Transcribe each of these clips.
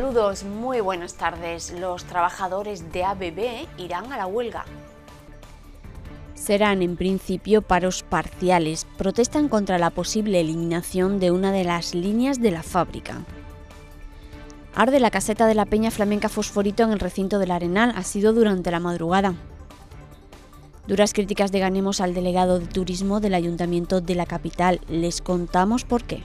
Saludos, muy buenas tardes. Los trabajadores de ABB irán a la huelga. Serán en principio paros parciales. Protestan contra la posible eliminación de una de las líneas de la fábrica. Arde la caseta de la Peña Flamenca Fosforito en el recinto del Arenal. Ha sido durante la madrugada. Duras críticas de Ganemos al delegado de turismo del Ayuntamiento de la capital. Les contamos por qué.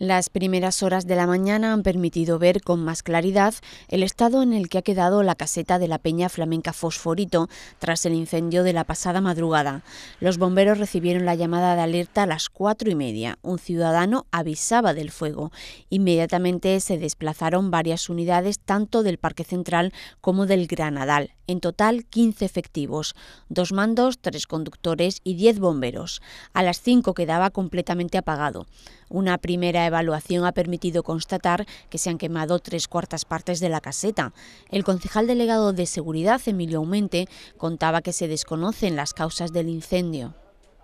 Las primeras horas de la mañana han permitido ver con más claridad el estado en el que ha quedado la caseta de la Peña Flamenca Fosforito tras el incendio de la pasada madrugada. Los bomberos recibieron la llamada de alerta a las cuatro y media. Un ciudadano avisaba del fuego. Inmediatamente se desplazaron varias unidades tanto del Parque Central como del Granadal. En total, 15 efectivos, dos mandos, tres conductores y 10 bomberos. A las cinco quedaba completamente apagado. Una primera evaluación ha permitido constatar que se han quemado tres cuartas partes de la caseta. El concejal delegado de Seguridad, Emilio Aumente, contaba que se desconocen las causas del incendio.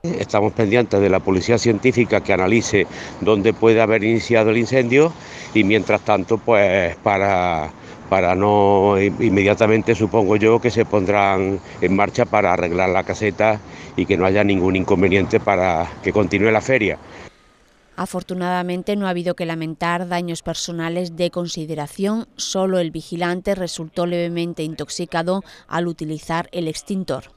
Estamos pendientes de la policía científica que analice dónde puede haber iniciado el incendio y mientras tanto, pues para, para no inmediatamente supongo yo que se pondrán en marcha para arreglar la caseta y que no haya ningún inconveniente para que continúe la feria. Afortunadamente no ha habido que lamentar daños personales de consideración, solo el vigilante resultó levemente intoxicado al utilizar el extintor.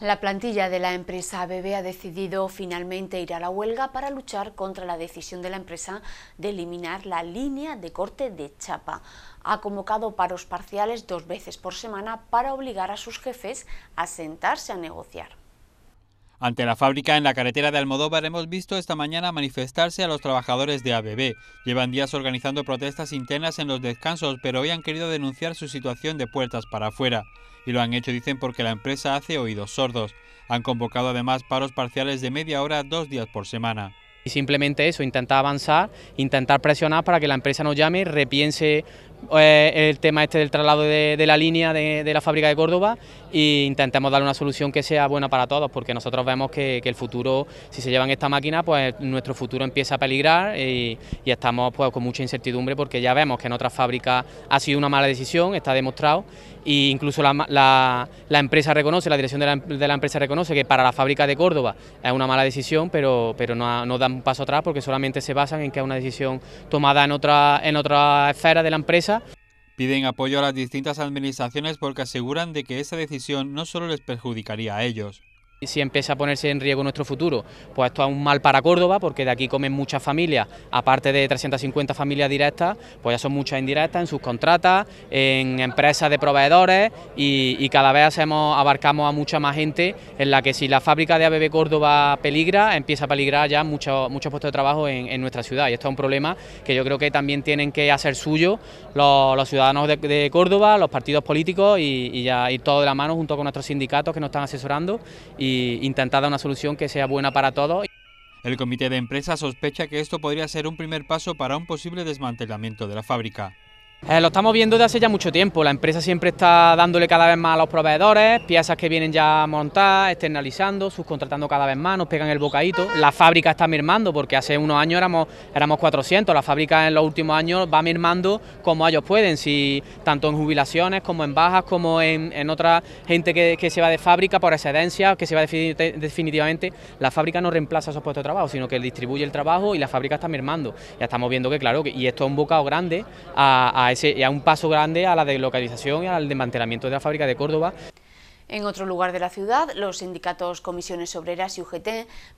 La plantilla de la empresa ABB ha decidido finalmente ir a la huelga para luchar contra la decisión de la empresa de eliminar la línea de corte de chapa. Ha convocado paros parciales dos veces por semana para obligar a sus jefes a sentarse a negociar. Ante la fábrica en la carretera de Almodóvar hemos visto esta mañana manifestarse a los trabajadores de ABB. Llevan días organizando protestas internas en los descansos, pero hoy han querido denunciar su situación de puertas para afuera. Y lo han hecho, dicen, porque la empresa hace oídos sordos. Han convocado además paros parciales de media hora dos días por semana. Y simplemente eso, intentar avanzar, intentar presionar para que la empresa nos llame, repiense eh, el tema este del traslado de, la línea de, la fábrica de Córdoba e intentemos dar una solución que sea buena para todos, porque nosotros vemos que, el futuro, si se llevan esta máquina, pues nuestro futuro empieza a peligrar y, estamos pues con mucha incertidumbre porque ya vemos que en otras fábricas ha sido una mala decisión, está demostrado incluso la, empresa reconoce, la dirección de la, de la, empresa reconoce que para la fábrica de Córdoba es una mala decisión, pero, pero no, dan un paso atrás porque solamente se basan en que es una decisión tomada en otra, en otra esfera de la empresa. Piden apoyo a las distintas administraciones porque aseguran de que esa decisión no solo les perjudicaría a ellos, si empieza a ponerse en riesgo nuestro futuro, pues esto es un mal para Córdoba, porque de aquí comen muchas familias, aparte de 350 familias directas, pues ya son muchas indirectas en sus contratas, en empresas de proveedores y, cada vez abarcamos a mucha más gente, en la que si la fábrica de ABB Córdoba peligra, empieza a peligrar ya muchos muchos puestos de trabajo en, nuestra ciudad. Y esto es un problema que yo creo que también tienen que hacer suyo los, ciudadanos de, Córdoba, los partidos políticos y, ya ir todo de la mano junto con nuestros sindicatos que nos están asesorando. Y, intentada una solución que sea buena para todos. El comité de empresa sospecha que esto podría ser un primer paso para un posible desmantelamiento de la fábrica. Eh, lo estamos viendo desde hace ya mucho tiempo, la empresa siempre está dándole cada vez más a los proveedores, piezas que vienen ya montadas, externalizando, subcontratando cada vez más, nos pegan el bocadito, la fábrica está mirmando porque hace unos años éramos, éramos 400, la fábrica en los últimos años va mirmando como ellos pueden, si, tanto en jubilaciones como en bajas, como en, en otra gente que, se va de fábrica por excedencia, que se va definitivamente, la fábrica no reemplaza esos puestos de trabajo, sino que distribuye el trabajo y la fábrica está mirmando, ya estamos viendo que claro, y esto es un bocado grande a un paso grande a la deslocalización y al desmantelamiento de la fábrica de Córdoba. En otro lugar de la ciudad, los sindicatos Comisiones Obreras y UGT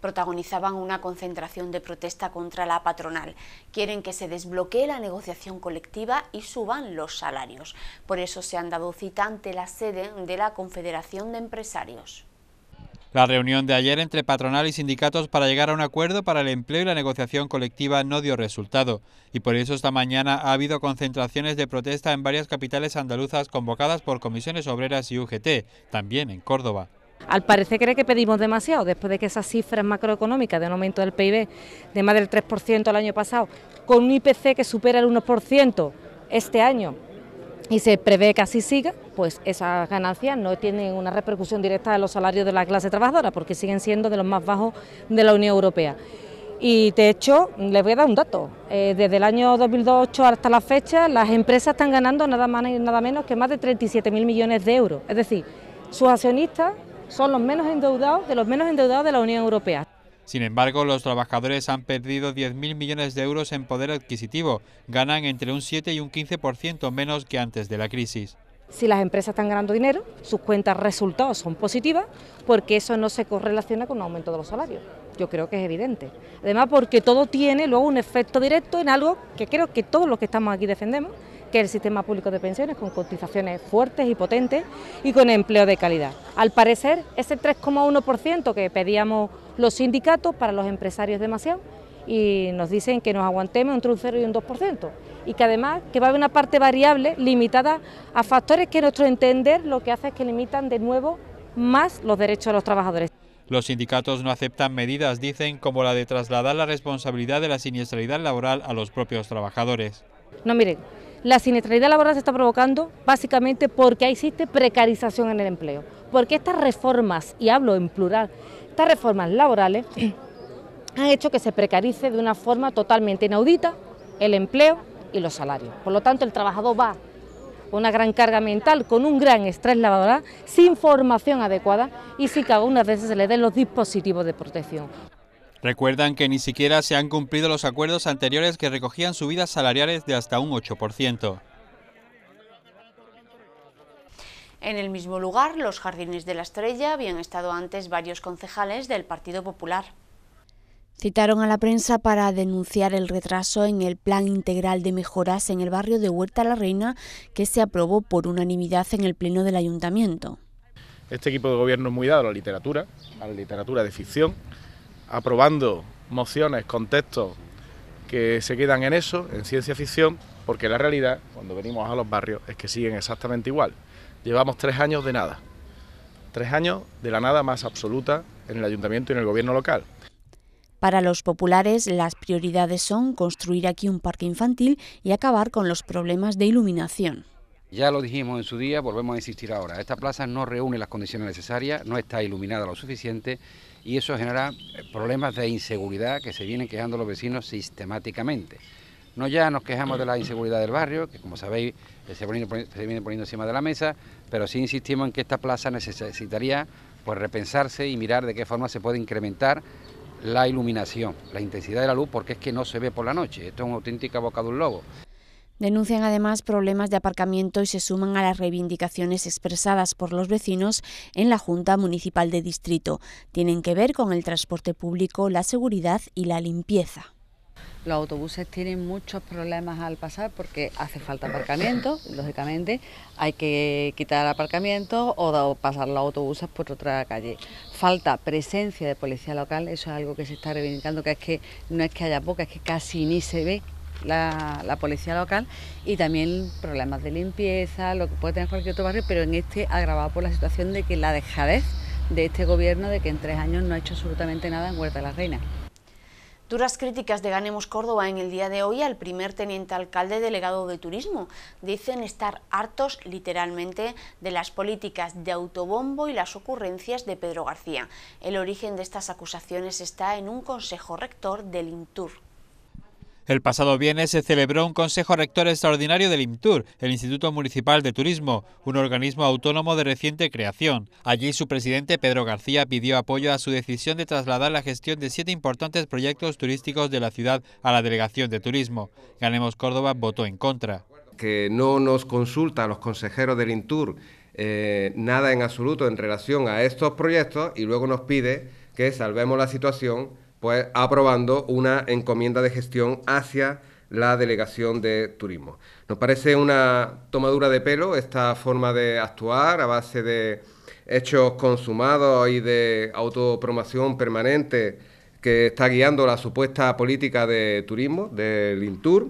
protagonizaban una concentración de protesta contra la patronal. Quieren que se desbloquee la negociación colectiva y suban los salarios. Por eso se han dado cita ante la sede de la Confederación de Empresarios. La reunión de ayer entre patronal y sindicatos para llegar a un acuerdo para el empleo y la negociación colectiva no dio resultado y por eso esta mañana ha habido concentraciones de protesta en varias capitales andaluzas convocadas por comisiones obreras y UGT, también en Córdoba. Al parecer cree que pedimos demasiado, después de que esas cifras macroeconómicas de un aumento del PIB de más del 3% el año pasado, con un IPC que supera el 1% este año, y se prevé que así siga, pues esas ganancias no tienen una repercusión directa en los salarios de la clase trabajadora, porque siguen siendo de los más bajos de la Unión Europea. Y de hecho, les voy a dar un dato, eh, desde el año 2008 hasta la fecha, las empresas están ganando nada más y nada menos que más de 37.000 millones de euros, es decir, sus accionistas son los menos endeudados de los menos endeudados de la Unión Europea. Sin embargo, los trabajadores han perdido 10.000 millones de euros en poder adquisitivo. Ganan entre un 7 y un 15% menos que antes de la crisis. Si las empresas están ganando dinero, sus cuentas resultados son positivas porque eso no se correlaciona con un aumento de los salarios. Yo creo que es evidente. Además, porque todo tiene luego un efecto directo en algo que creo que todos los que estamos aquí defendemos, que el sistema público de pensiones, con cotizaciones fuertes y potentes y con empleo de calidad. Al parecer, ese 3,1% que pedíamos los sindicatos para los empresarios demasiado y nos dicen que nos aguantemos entre un 0 y un 2% y que además que va a haber una parte variable limitada a factores que nuestro entender lo que hace es que limitan de nuevo más los derechos de los trabajadores. Los sindicatos no aceptan medidas, dicen, como la de trasladar la responsabilidad de la siniestralidad laboral a los propios trabajadores. No, miren, la siniestralidad laboral se está provocando básicamente porque existe precarización en el empleo, porque estas reformas, y hablo en plural, estas reformas laborales han hecho que se precarice de una forma totalmente inaudita el empleo y los salarios. Por lo tanto, el trabajador va con una gran carga mental, con un gran estrés laboral, sin formación adecuada y sin que algunas veces se le den los dispositivos de protección. Recuerdan que ni siquiera se han cumplido los acuerdos anteriores que recogían subidas salariales de hasta un 8%. En el mismo lugar, los jardines de la Estrella habían estado antes varios concejales del Partido Popular. Citaron a la prensa para denunciar el retraso en el Plan Integral de Mejoras en el barrio de Huerta la Reina que se aprobó por unanimidad en el Pleno del Ayuntamiento. Este equipo de gobierno es muy dado a la literatura, a la literatura de ficción, aprobando mociones, contextos que se quedan en eso, en ciencia ficción, porque la realidad, cuando venimos a los barrios, es que siguen exactamente igual. Llevamos tres años de nada, tres años de la nada más absoluta en el ayuntamiento y en el gobierno local. Para los populares, las prioridades son construir aquí un parque infantil y acabar con los problemas de iluminación. Ya lo dijimos en su día, volvemos a insistir ahora. Esta plaza no reúne las condiciones necesarias, no está iluminada lo suficiente y eso genera eh, problemas de inseguridad que se vienen quejando los vecinos sistemáticamente. No ya nos quejamos de la inseguridad del barrio, que como sabéis eh, se, viene poniendo encima de la mesa, pero sí insistimos en que esta plaza necesitaría pues, repensarse y mirar de qué forma se puede incrementar la iluminación, la intensidad de la luz, porque es que no se ve por la noche. Esto es una auténtica boca de un lobo. Denuncian además problemas de aparcamiento y se suman a las reivindicaciones expresadas por los vecinos en la Junta Municipal de Distrito. Tienen que ver con el transporte público, la seguridad y la limpieza. Los autobuses tienen muchos problemas al pasar porque hace falta aparcamiento, lógicamente hay que quitar aparcamiento o pasar los autobuses por otra calle. Falta presencia de policía local, eso es algo que se está reivindicando, que es que no es que haya poca, es que casi ni se ve la, policía local y también problemas de limpieza, lo que puede tener cualquier otro barrio, pero en este agravado por la situación de que la dejadez de este gobierno de que en tres años no ha hecho absolutamente nada en Huerta de la Reina. Duras críticas de Ganemos Córdoba en el día de hoy al primer teniente alcalde delegado de turismo. Dicen estar hartos, literalmente, de las políticas de autobombo y las ocurrencias de Pedro García. El origen de estas acusaciones está en un consejo rector del INTUR. El pasado viernes se celebró un Consejo Rector Extraordinario del Intur... el Instituto Municipal de Turismo, un organismo autónomo de reciente creación. Allí su presidente, Pedro García, pidió apoyo a su decisión de trasladar la gestión de siete importantes proyectos turísticos de la ciudad a la Delegación de Turismo. Ganemos Córdoba votó en contra. Que no nos consulta a los consejeros del INTUR eh, nada en absoluto en relación a estos proyectos y luego nos pide que salvemos la situación pues aprobando una encomienda de gestión hacia la Delegación de Turismo. Nos parece una tomadura de pelo esta forma de actuar a base de hechos consumados y de autopromoción permanente que está guiando la supuesta política de turismo del INTUR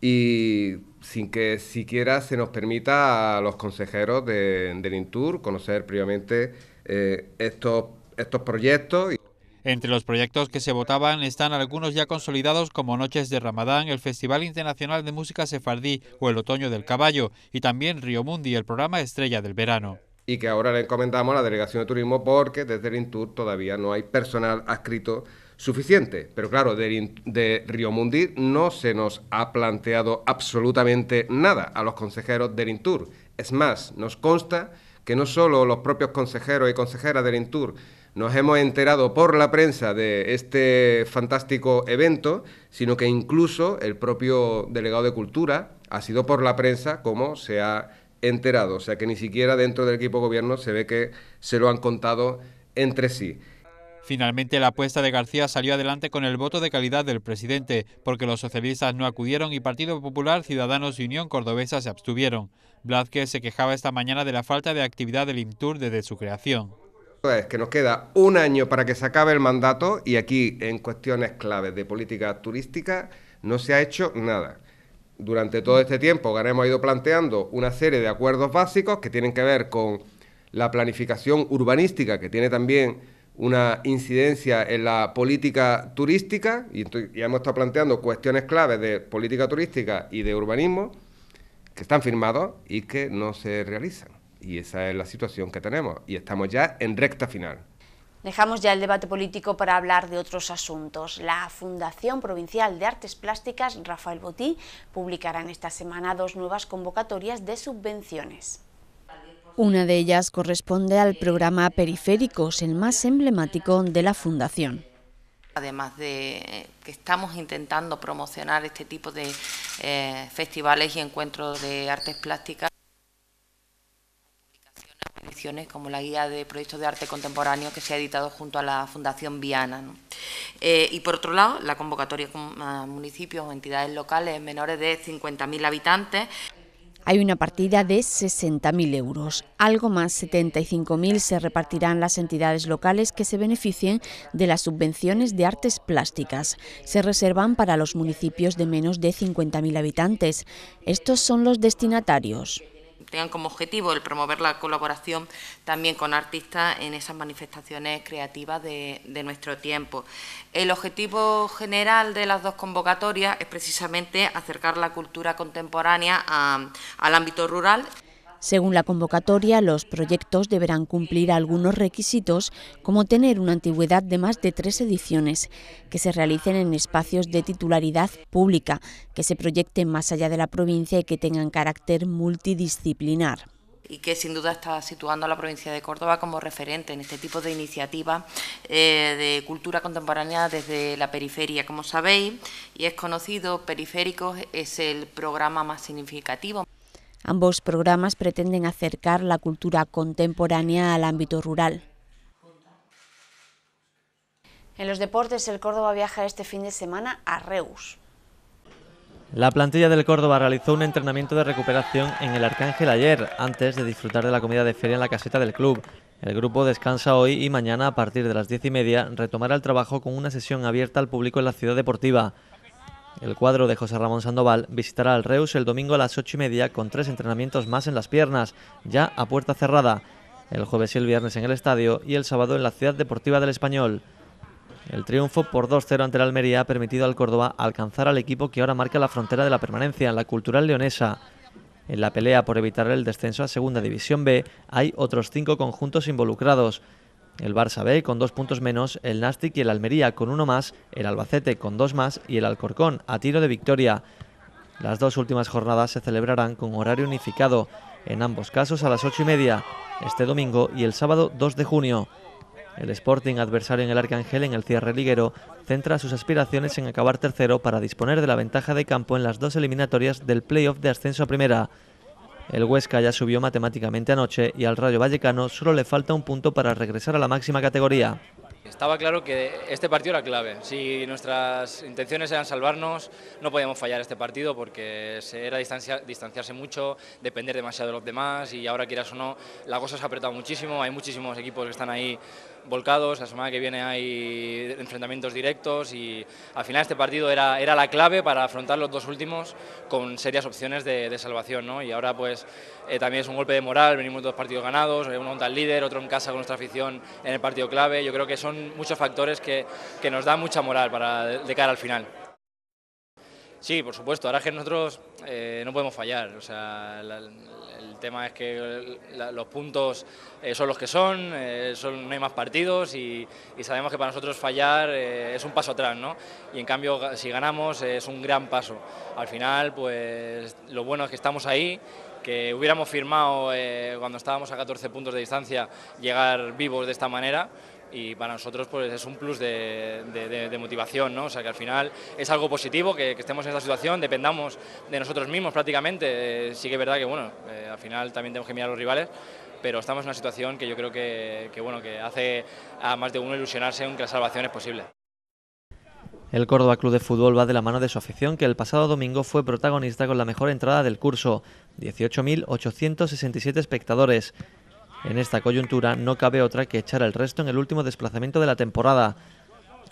y sin que siquiera se nos permita a los consejeros de, del INTUR conocer previamente eh, estos, estos proyectos. Entre los proyectos que se votaban están algunos ya consolidados como Noches de Ramadán, el Festival Internacional de Música Sefardí o el Otoño del Caballo y también Río Mundi, el programa estrella del verano. Y que ahora le encomendamos a la Delegación de Turismo porque desde el Intur todavía no hay personal adscrito suficiente. Pero claro, de, de Río Mundi no se nos ha planteado absolutamente nada a los consejeros del Intur. Es más, nos consta que no solo los propios consejeros y consejeras del Intur nos hemos enterado por la prensa de este fantástico evento, sino que incluso el propio delegado de Cultura ha sido por la prensa como se ha enterado. O sea que ni siquiera dentro del equipo gobierno se ve que se lo han contado entre sí. Finalmente, la apuesta de García salió adelante con el voto de calidad del presidente, porque los socialistas no acudieron y Partido Popular, Ciudadanos y Unión Cordobesa se abstuvieron. Blázquez se quejaba esta mañana de la falta de actividad del Intur desde su creación es que nos queda un año para que se acabe el mandato y aquí en cuestiones claves de política turística no se ha hecho nada. Durante todo este tiempo Garemos ha ido planteando una serie de acuerdos básicos que tienen que ver con la planificación urbanística, que tiene también una incidencia en la política turística, y ya hemos estado planteando cuestiones claves de política turística y de urbanismo, que están firmados y que no se realizan. Y esa es la situación que tenemos y estamos ya en recta final. Dejamos ya el debate político para hablar de otros asuntos. La Fundación Provincial de Artes Plásticas Rafael Botí publicará en esta semana dos nuevas convocatorias de subvenciones. Una de ellas corresponde al programa Periféricos, el más emblemático de la Fundación. Además de que estamos intentando promocionar este tipo de eh, festivales y encuentros de artes plásticas, como la guía de proyectos de arte contemporáneo que se ha editado junto a la Fundación Viana. Eh, y por otro lado, la convocatoria a municipios o entidades locales menores de 50.000 habitantes. Hay una partida de 60.000 euros. Algo más, 75.000 se repartirán las entidades locales que se beneficien de las subvenciones de artes plásticas. Se reservan para los municipios de menos de 50.000 habitantes. Estos son los destinatarios tengan como objetivo el promover la colaboración también con artistas en esas manifestaciones creativas de, nuestro tiempo. El objetivo general de las dos convocatorias es precisamente acercar la cultura contemporánea al ámbito rural según la convocatoria, los proyectos deberán cumplir algunos requisitos, como tener una antigüedad de más de tres ediciones, que se realicen en espacios de titularidad pública, que se proyecten más allá de la provincia y que tengan carácter multidisciplinar y que sin duda está situando a la provincia de Córdoba como referente en este tipo de iniciativas eh, de cultura contemporánea desde la periferia. Como sabéis, y es conocido, Periféricos es el programa más significativo. Ambos programas pretenden acercar la cultura contemporánea al ámbito rural. En los deportes, el Córdoba viaja este fin de semana a Reus. La plantilla del Córdoba realizó un entrenamiento de recuperación en el Arcángel ayer, antes de disfrutar de la comida de feria en la caseta del club. El grupo descansa hoy y mañana a partir de las diez y media retomará el trabajo con una sesión abierta al público en la ciudad deportiva. El cuadro de José Ramón Sandoval visitará al Reus el domingo a las 8 y media con tres entrenamientos más en las piernas, ya a puerta cerrada. El jueves y el viernes en el estadio y el sábado en la Ciudad Deportiva del Español. El triunfo por 2-0 ante el Almería ha permitido al Córdoba alcanzar al equipo que ahora marca la frontera de la permanencia, la Cultural Leonesa. En la pelea por evitar el descenso a Segunda División B hay otros cinco conjuntos involucrados. El Barça B con dos puntos menos, el Nastic y el Almería con uno más, el Albacete con dos más y el Alcorcón a tiro de victoria. Las dos últimas jornadas se celebrarán con horario unificado, en ambos casos a las ocho y media, este domingo y el sábado 2 de junio. El Sporting, adversario en el Arcángel en el cierre liguero, centra sus aspiraciones en acabar tercero para disponer de la ventaja de campo en las dos eliminatorias del playoff de ascenso a primera. El Huesca ya subió matemáticamente anoche y al Rayo Vallecano solo le falta un punto para regresar a la máxima categoría. Estaba claro que este partido era clave. Si nuestras intenciones eran salvarnos, no podíamos fallar este partido porque era distanciarse mucho, depender demasiado de los demás y ahora quieras o no, la cosa se ha apretado muchísimo. Hay muchísimos equipos que están ahí volcados, la semana que viene hay enfrentamientos directos y al final este partido era, era la clave para afrontar los dos últimos con serias opciones de, salvación. Y ahora pues eh, también es un golpe de moral, venimos dos partidos ganados, eh, uno contra el líder, otro en casa con nuestra afición en el partido clave. Yo creo que son muchos factores que, que nos dan mucha moral para, de cara al final. Sí, por supuesto. Ahora es que nosotros eh, no podemos fallar. O sea, el tema es que los puntos eh, son los que son, eh, son, no hay más partidos y, sabemos que para nosotros fallar es un paso atrás, ¿no? Y en cambio, si ganamos, es un gran paso. Al final, pues lo bueno es que estamos ahí que hubiéramos firmado cuando estábamos a 14 puntos de distancia llegar vivos de esta manera y para nosotros pues es un plus de, motivación, ¿no? O sea que al final es algo positivo que, estemos en esta situación, dependamos de nosotros mismos prácticamente. Eh, sí que es verdad que bueno, eh, al final también tenemos que mirar a los rivales, pero estamos en una situación que yo creo que, que, bueno, que hace a más de uno ilusionarse en que la salvación es posible. El Córdoba Club de Fútbol va de la mano de su afición, que el pasado domingo fue protagonista con la mejor entrada del curso, 18.867 espectadores. En esta coyuntura no cabe otra que echar el resto en el último desplazamiento de la temporada.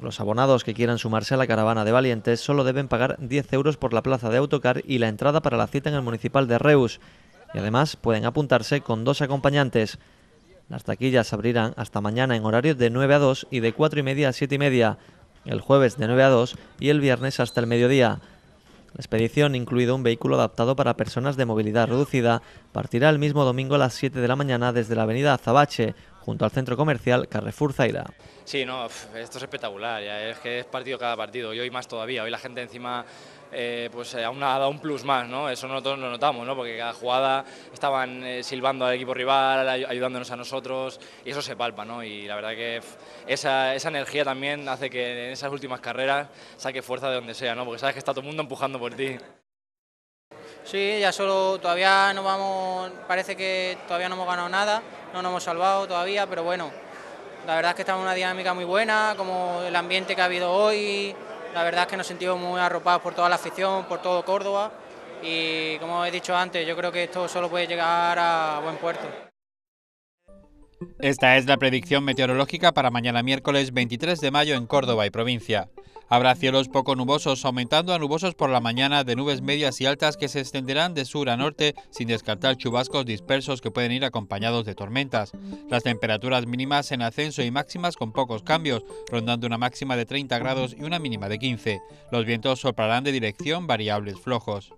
Los abonados que quieran sumarse a la caravana de valientes solo deben pagar 10 euros por la plaza de autocar y la entrada para la cita en el municipal de Reus. Y además pueden apuntarse con dos acompañantes. Las taquillas abrirán hasta mañana en horarios de 9 a 2 y de 4 y media a 7 y media, el jueves de 9 a 2 y el viernes hasta el mediodía. La expedición, incluido un vehículo adaptado para personas de movilidad reducida, partirá el mismo domingo a las 7 de la mañana desde la avenida Azabache, junto al centro comercial Carrefour Zaira. Sí, no, esto es espectacular, es que es partido cada partido, y hoy más todavía, hoy la gente encima eh, pues aún ha dado un plus más, Eso nosotros lo notamos, Porque cada jugada estaban eh, silbando al equipo rival, ayudándonos a nosotros, y eso se palpa, Y la verdad que esa, energía también hace que en esas últimas carreras saque fuerza de donde sea, Porque sabes que está todo el mundo empujando por ti. Sí, ya solo todavía no vamos, parece que todavía no hemos ganado nada, no nos hemos salvado todavía, pero bueno, la verdad es que estamos en una dinámica muy buena, como el ambiente que ha habido hoy, la verdad es que nos sentimos muy arropados por toda la afición, por todo Córdoba y como he dicho antes, yo creo que esto solo puede llegar a buen puerto. Esta es la predicción meteorológica para mañana miércoles 23 de mayo en Córdoba y provincia. Habrá cielos poco nubosos, aumentando a nubosos por la mañana de nubes medias y altas que se extenderán de sur a norte, sin descartar chubascos dispersos que pueden ir acompañados de tormentas. Las temperaturas mínimas en ascenso y máximas con pocos cambios, rondando una máxima de 30 grados y una mínima de 15. Los vientos soplarán de dirección variables flojos.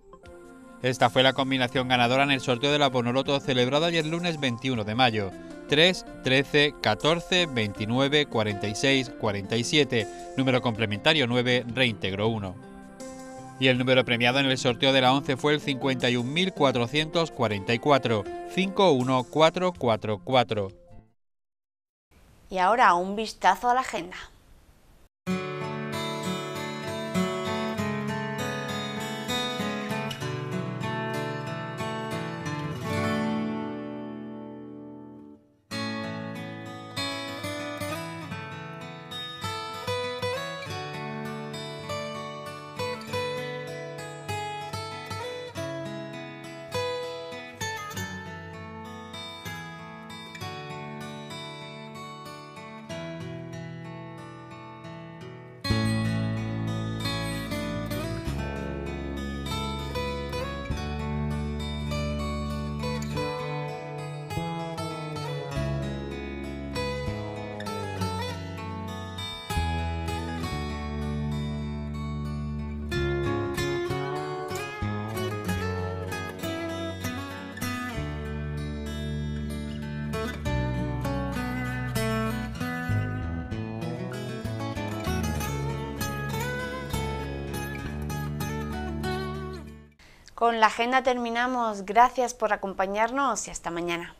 Esta fue la combinación ganadora en el sorteo de la Bonoloto celebrado ayer lunes 21 de mayo. 3, 13, 14, 29, 46, 47. Número complementario 9, reintegro 1. Y el número premiado en el sorteo de la 11 fue el 51.444, 51444. Y ahora un vistazo a la agenda. Con la agenda terminamos. Gracias por acompañarnos y hasta mañana.